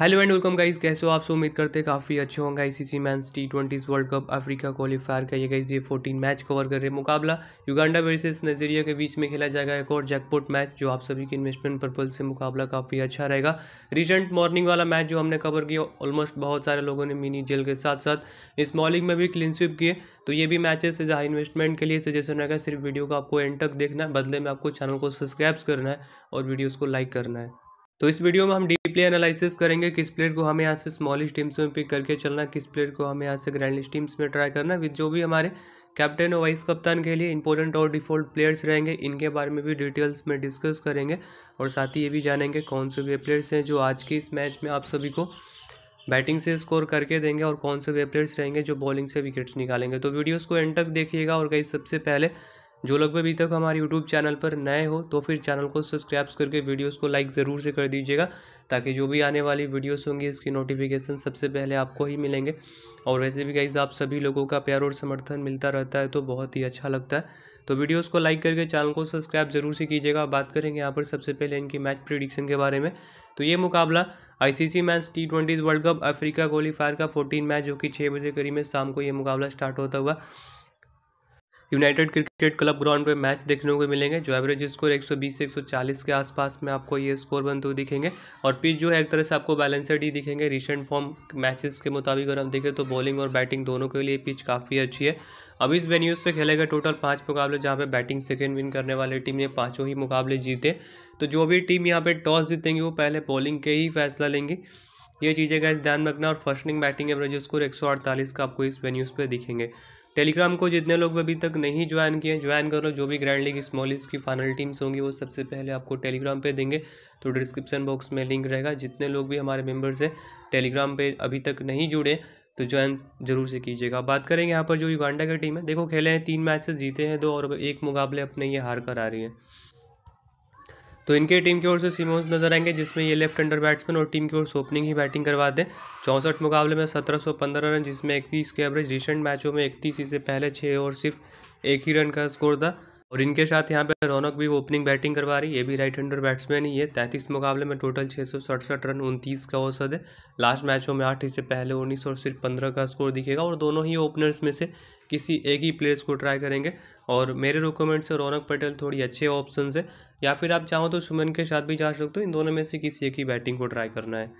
hello and welcome guys कैसे हो आपसे उम्मीद करते हैं काफ़ी अच्छे होंगे I C C men's T twenties world cup Africa qualifier का ये गाइस ये 14 मैच कवर कर रहे मुकाबला युगांडा वर्सेस नजरिया के बीच में खेला जाएगा एक और जैकपोट मैच जो आप सभी के इन्वेस्टमेंट पर्पज से मुकाबला काफ़ी अच्छा रहेगा रिसेंट मॉर्निंग वाला मैच जो हमने कवर किया ऑलमोस्ट बहुत सारे लोगों ने मिनी जेल के साथ साथ इस मॉलिंग में भी क्लीन स्विप किए तो ये भी मैचेस है जहाँ इन्वेस्टमेंट के लिए सजेशन रहेगा सिर्फ वीडियो को आपको एंड तक देखना है बदले में आपको चैनल को सब्सक्राइब करना है और वीडियोज़ को लाइक करना है तो इस वीडियो में हम डीपली एनालिसिस करेंगे किस प्लेयर को हमें यहाँ से स्मॉलिस्ट टीम्स में पिक करके चलना किस प्लेयर को हमें यहाँ से ग्रैंडलिस्ट टीम्स में ट्राई करना विद जो भी हमारे कैप्टन और वाइस कप्तान के लिए इंपॉर्टेंट और डिफॉल्ट प्लेयर्स रहेंगे इनके बारे में भी डिटेल्स में डिस्कस करेंगे और साथ ही ये भी जानेंगे कौन से वे प्लेयर्स हैं जो आज के इस मैच में आप सभी को बैटिंग से स्कोर करके देंगे और कौन से वे प्लेयर्स रहेंगे जो बॉलिंग से विकेट्स निकालेंगे तो वीडियोज़ को एंड तक देखिएगा और कई सबसे पहले जो लोग भी अभी तक हमारे यूट्यूब चैनल पर नए हो तो फिर चैनल को सब्सक्राइब करके वीडियोस को लाइक ज़रूर से कर दीजिएगा ताकि जो भी आने वाली वीडियोस होंगी इसकी नोटिफिकेशन सबसे पहले आपको ही मिलेंगे और वैसे भी गाइज आप सभी लोगों का प्यार और समर्थन मिलता रहता है तो बहुत ही अच्छा लगता है तो वीडियोज़ को लाइक करके चैनल को सब्सक्राइब जरूर से कीजिएगा बात करेंगे यहाँ पर सबसे पहले इनकी मैच प्रिडिक्शन के बारे में तो ये मुकाबला ICC match T twenty world cup Africa qualifier का फोर्टीन मैच जो कि छः बजे करीब में शाम को ये मुकाबला स्टार्ट होता हुआ यूनाइटेड क्रिकेट क्लब ग्राउंड पे मैच देखने को मिलेंगे जो एवरेज स्कोर 120 से 140 के आसपास में आपको ये स्कोर बनते हुए दिखेंगे और पिच जो है एक तरह से आपको बैलेंसड ही दिखेंगे रिसेंट फॉर्म मैचेस के मुताबिक अगर हम देखें तो बॉलिंग और बैटिंग दोनों के लिए पिच काफ़ी अच्छी है अब इस वेन्यूज़ पे खेले गए टोटल पाँच मुकाबले जहाँ पे बैटिंग सेकेंड विन करने वाली टीम ने पाँचों ही मुकाबले जीते तो जो भी टीम यहाँ पर टॉस जीतेंगी वो पहले बॉलिंग के ही फैसला लेंगी ये चीज़ें इस ध्यान रखना और फर्स्टिंग बैटिंग एवरेज स्कोर 148 का आपको इस वेन्यूज़ पे दिखेंगे टेलीग्राम को जितने लोग अभी तक नहीं ज्वाइन किए ज्वाइन करो जो भी ग्रैंड लीग स्मॉल लीग की फाइनल टीम्स होंगी वो सबसे पहले आपको टेलीग्राम पे देंगे तो डिस्क्रिप्शन बॉक्स में लिंक रहेगा जितने लोग भी हमारे मेम्बर्स हैं टेलीग्राम पे अभी तक नहीं जुड़े तो ज्वाइन जरूर से कीजिएगा बात करेंगे यहाँ पर जो युगांडा की टीम है देखो खेले हैं तीन मैचेस जीते हैं दो और एक मुकाबले अपने ये हार कर आ रही है तो इनके टीम की ओर से सिमोन्स नजर आएंगे जिसमें ये लेफ्ट अंडर बैट्समैन और टीम की ओर से ओपनिंग ही बैटिंग करवा दें चौंसठ मुकाबले में सत्रह सौ पंद्रह रन जिसमें इकतीस के एवरेज रिसेंट मैचों में इकतीस इससे पहले छः और सिर्फ एक ही रन का स्कोर था और इनके साथ यहाँ पे रौनक भी ओपनिंग बैटिंग करवा रही है ये भी राइट हैंडर बैट्समैन ही है तैंतीस मुकाबले में टोटल छः सौ सड़सठ रन उनतीस का औसत है लास्ट मैचों में आठ से पहले उन्नीस और सिर्फ पंद्रह का स्कोर दिखेगा और दोनों ही ओपनर्स में से किसी एक ही प्लेयर्स को ट्राई करेंगे और मेरे रिकमेंड से रौनक पटेल थोड़ी अच्छे ऑप्शन है या फिर आप चाहो तो सुमन के साथ भी जा सकते हो इन दोनों में से किसी एक ही बैटिंग को ट्राई करना है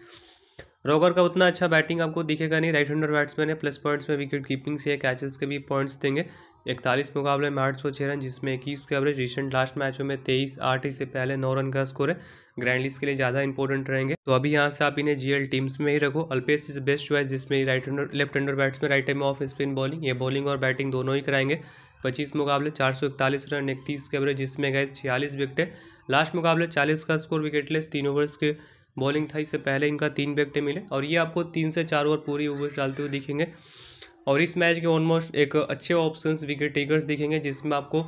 रॉकर का उतना अच्छा बैटिंग आपको दिखेगा नहीं राइट हैंडर बैट्समैन है प्लस पॉइंट्स में विकेट कीपिंग से कैचेस के भी पॉइंट्स देंगे इकतालीस मुकाबले में आठ सौ छः रन जिसमें इक्कीस के एवरेज रिसेंट लास्ट मैचों में तेईस आठ से पहले नौ रन का स्कोर है ग्रैंड लिस्ट के लिए ज़्यादा इंपॉर्टेंट रहेंगे तो अभी यहाँ से आप इन्हें जीएल टीम्स में ही रखो अल्पेस इज बेस्ट चॉइस जिसमें right hander left hander batsman right time off spin bowling ये बॉलिंग और बैटिंग दोनों ही कराएंगे पच्चीस मुकाबले चार सौ इकतालीस रन इकतीस के एवरेज जिसमें गए छियालीस विकेट लास्ट मुकाबले चालीस का स्कोर विकेटलेस तीन ओवर्स के बॉलिंग था इससे पहले इनका तीन विकेटें मिले और ये आपको तीन से चार ओवर पूरी ओवर डालते हुए दिखेंगे और इस मैच के ऑलमोस्ट एक अच्छे ऑप्शन विकेट टेकर्स दिखेंगे जिसमें आपको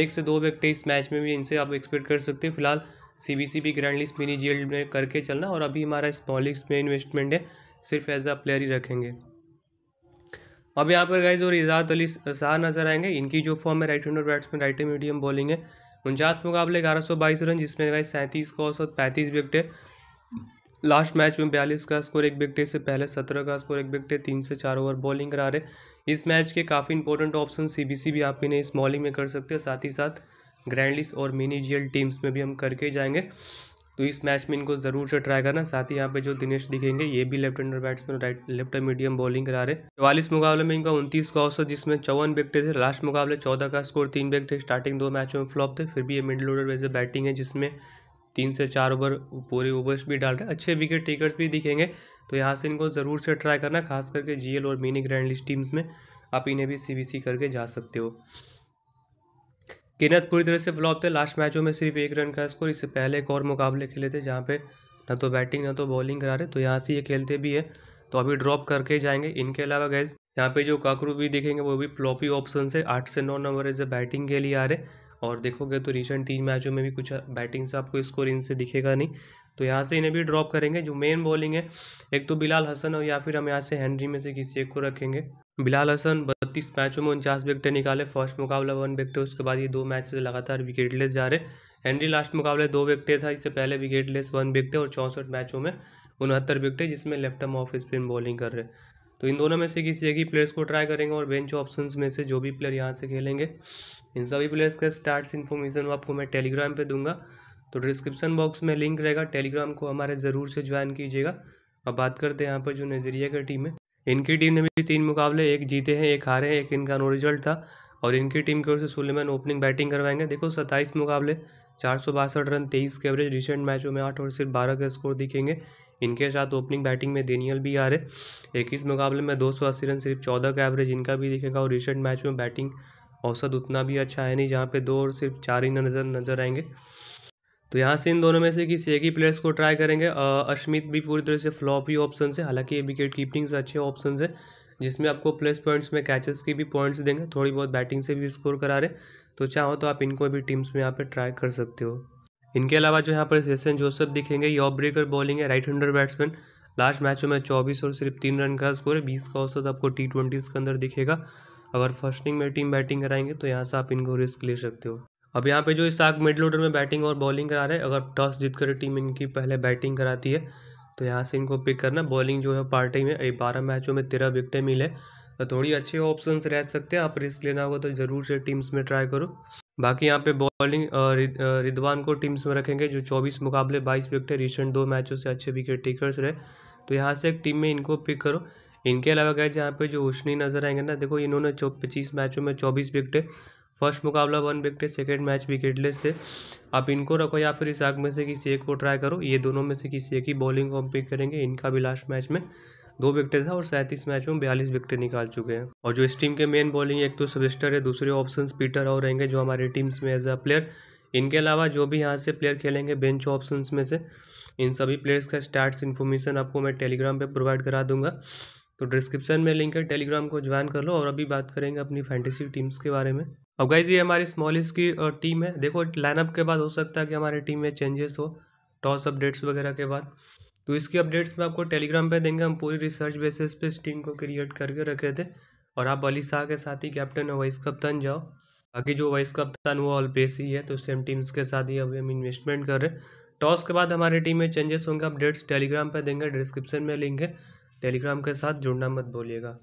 एक से दो विकटे इस मैच में भी इनसे आप एक्सपेक्ट कर सकते हैं फिलहाल सी बी सी भी ग्रैंड लिस्ट मिनी जी में करके चलना और अभी हमारा स्मॉल में इन्वेस्टमेंट है सिर्फ एज अ प्लेयर ही रखेंगे अब यहाँ पर गए जो रिजात अली शाह नजर आएंगे इनकी जो फॉर्म है right hander batsman right medium bowling है उनचास मुकाबले ग्यारह सौ बाईस रन जिसमें गए सैंतीस का औसत पैंतीस विकेट है लास्ट मैच में बयालीस का स्कोर एक विकटे से पहले सत्रह का स्कोर एक विकटे तीन से चार ओवर बॉलिंग करा रहे इस मैच के काफ़ी इंपॉर्टेंट ऑप्शन सीबीसी भी आप इन्हें इस बॉलिंग में कर सकते हैं साथ ही साथ ग्रैंडलिस और मिनी मिनीजियल टीम्स में भी हम करके जाएंगे तो इस मैच में इनको ज़रूर से ट्राई करना साथ ही यहाँ पे जो दिनेश दिखेंगे ये भी left hander batsman right left and medium bowling करा रहे चवालीस मुकाबले में इनका उनतीस का औसत जिसमें चौवन विकटे थे लास्ट मुकाबले चौदह का स्कोर तीन विकटे थे स्टार्टिंग दो मैचों में फ्लॉप थे फिर भी ये मिडिल ऑर्डर वैसे बैटिंग है जिसमें तीन से चार ओवर पूरे ओवर्स भी डाल रहे हैं अच्छे विकेट टेकर्स भी दिखेंगे तो यहाँ से इनको ज़रूर से ट्राई करना खास करके जी और मिनी ग्रैंड लिस्ट टीम्स में आप इन्हें भी सी करके जा सकते हो किन्नत पूरी तरह से फ्लॉप थे लास्ट मैचों में सिर्फ एक रन का स्कोर इससे पहले एक और मुकाबले खेले थे जहाँ पे ना तो बैटिंग ना तो बॉलिंग करा रहे तो यहाँ से ये खेलते भी है तो अभी ड्रॉप करके जाएंगे इनके अलावा गैस यहाँ पे जो काकरू भी देखेंगे वो भी फ्लॉपी ऑप्शन से आठ से नौ नंबर एज बैटिंग के लिए आ रहे और देखोगे तो रिसेंट तीन मैचों में भी कुछ बैटिंग से आपको स्कोर इनसे दिखेगा नहीं तो यहाँ से इन्हें भी ड्रॉप करेंगे जो मेन बॉलिंग है एक तो बिलाल हसन और या फिर हम यहाँ से हैंनरी में से किसी एक को रखेंगे बिलाल हसन बत्तीस मैचों में उनचास विकटे निकाले फर्स्ट मुकाबला वन विकटे उसके बाद ये दो मैच से लगातार विकेटलेस जा रहे हैंनरी लास्ट मुकाबले दो विकटे था इससे पहले विकेटलेस वन विकटे और चौंसठ मैचों में उनहत्तर विकटे जिसमें लेफ्ट हम ऑफ स्पिन बॉलिंग कर रहे हैं तो इन दोनों में से किसी एक ही प्लेयर्स को ट्राई करेंगे और बेंच ऑप्शन में से जो भी प्लेयर यहाँ से खेलेंगे इन सभी प्लेयर्स का स्टार्ट इन्फॉर्मेशन आपको मैं टेलीग्राम पर दूंगा तो डिस्क्रिप्शन बॉक्स में लिंक रहेगा टेलीग्राम को हमारे ज़रूर से ज्वाइन कीजिएगा अब बात करते हैं यहाँ पर जो नजरिया की टीम है इनकी टीम ने भी तीन मुकाबले एक जीते हैं एक हारे हैं एक इनका नो रिजल्ट था और इनकी टीम की ओर से सुलेमान ओपनिंग बैटिंग करवाएंगे देखो सत्ताईस मुकाबले चार सौ बासठ रन तेईस के एवरेज रिसेंट मैचों में आठ और सिर्फ बारह के स्कोर दिखेंगे इनके साथ ओपनिंग बैटिंग में डेनियल भी आ रहे इक्कीस मुकाबले में दो सौ अस्सी रन सिर्फ चौदह का एवरेज इनका भी दिखेगा और रिसेंट मैच में बैटिंग औसत उतना भी अच्छा है नहीं जहाँ पे दो और सिर्फ चार ही नजर नजर आएंगे तो यहाँ से इन दोनों में से किसी एक ही प्लेयर्स को ट्राई करेंगे अश्मित भी पूरी तरह से फ्लॉप ही ऑप्शन है हालांकि ये विकेट कीपिंग से अच्छे ऑप्शन है जिसमें आपको प्लस पॉइंट्स में कैचेस की भी पॉइंट्स देंगे थोड़ी बहुत बैटिंग से भी स्कोर करा रहे तो चाहो तो आप इनको भी टीम्स में यहाँ पर ट्राई कर सकते हो इनके अलावा जो यहाँ पर सेसन जोसेफ दिखेंगे यॉब ब्रेकर बॉलिंग है राइट हैंडर बैट्समैन लास्ट मैचों में चौबीस और सिर्फ तीन रन का स्कोर है बीस का औसत आपको टी ट्वेंटीज़ के अंदर दिखेगा अगर फर्स्टिंग में टीम बैटिंग कराएंगे तो यहाँ से आप इनको रिस्क ले सकते हो अब यहाँ पे जो इसाक मिडल ऑर्डर में बैटिंग और बॉलिंग करा रहे हैं अगर टॉस जीतकर टीम इनकी पहले बैटिंग कराती है तो यहाँ से इनको पिक करना बॉलिंग जो है पार्टी में बारह मैचों में तेरह विकटें मिले तो थोड़ी अच्छे ऑप्शन रह सकते हैं आप रिस्क लेना होगा तो ज़रूर से टीम्स में ट्राई करो बाकी यहाँ पे बॉलिंग रिदवान को टीम्स में रखेंगे जो 24 मुकाबले 22 विकेट है रिसेंट दो मैचों से अच्छे विकेट टेकर्स रहे तो यहाँ से एक टीम में इनको पिक करो इनके अलावा गए जहाँ पे जो उष्णी नज़र आएंगे ना देखो इन्होंने चौ पच्चीस मैचों में चौबीस विकेट फर्स्ट मुकाबला one wicket second match wicketless थे आप इनको रखो या फिर इस आग में से किसी एक को ट्राई करो ये दोनों में से किसी एक ही बॉलिंग को हम पिक करेंगे इनका भी लास्ट मैच में दो विकेट था और सैंतीस मैचों में बयालीस विकेट निकाल चुके हैं और जो इस टीम के मेन बॉलिंग एक तो सबिस्टर है दूसरे ऑप्शन पीटर और रहेंगे जो हमारे टीम्स में एज अ प्लेयर इनके अलावा जो भी यहाँ से प्लेयर खेलेंगे बेंच ऑप्शन में से इन सभी प्लेयर्स का स्टार्ट इन्फॉर्मेशन आपको मैं टेलीग्राम पर प्रोवाइड करा दूंगा तो डिस्क्रिप्शन में लिंक है टेलीग्राम को ज्वाइन कर लो और अभी बात करेंगे अपनी फैंटेसी टीम्स के बारे में अब गाइज ये हमारी स्मॉलेस्ट की टीम है देखो लाइनअप के बाद हो सकता है कि हमारी टीम में चेंजेस हो टॉस अपडेट्स वगैरह के बाद तो इसकी अपडेट्स मैं आपको टेलीग्राम पे देंगे हम पूरी रिसर्च बेसिस पे इस टीम को क्रिएट करके रखे थे और आप अली शाह के साथ ही कैप्टन और वाइस कप्तान जाओ बाकी जो वाइस कप्तान वो ऑल पेस ही है तो सेम टीम्स के साथ ही अभी हम इन्वेस्टमेंट कर रहे हैं टॉस तो के बाद हमारी टीम में चेंजेस होंगे अपडेट्स टेलीग्राम पर देंगे डिस्क्रिप्शन में लिंक है टेलीग्राम के साथ जुड़ना मत बोलिएगा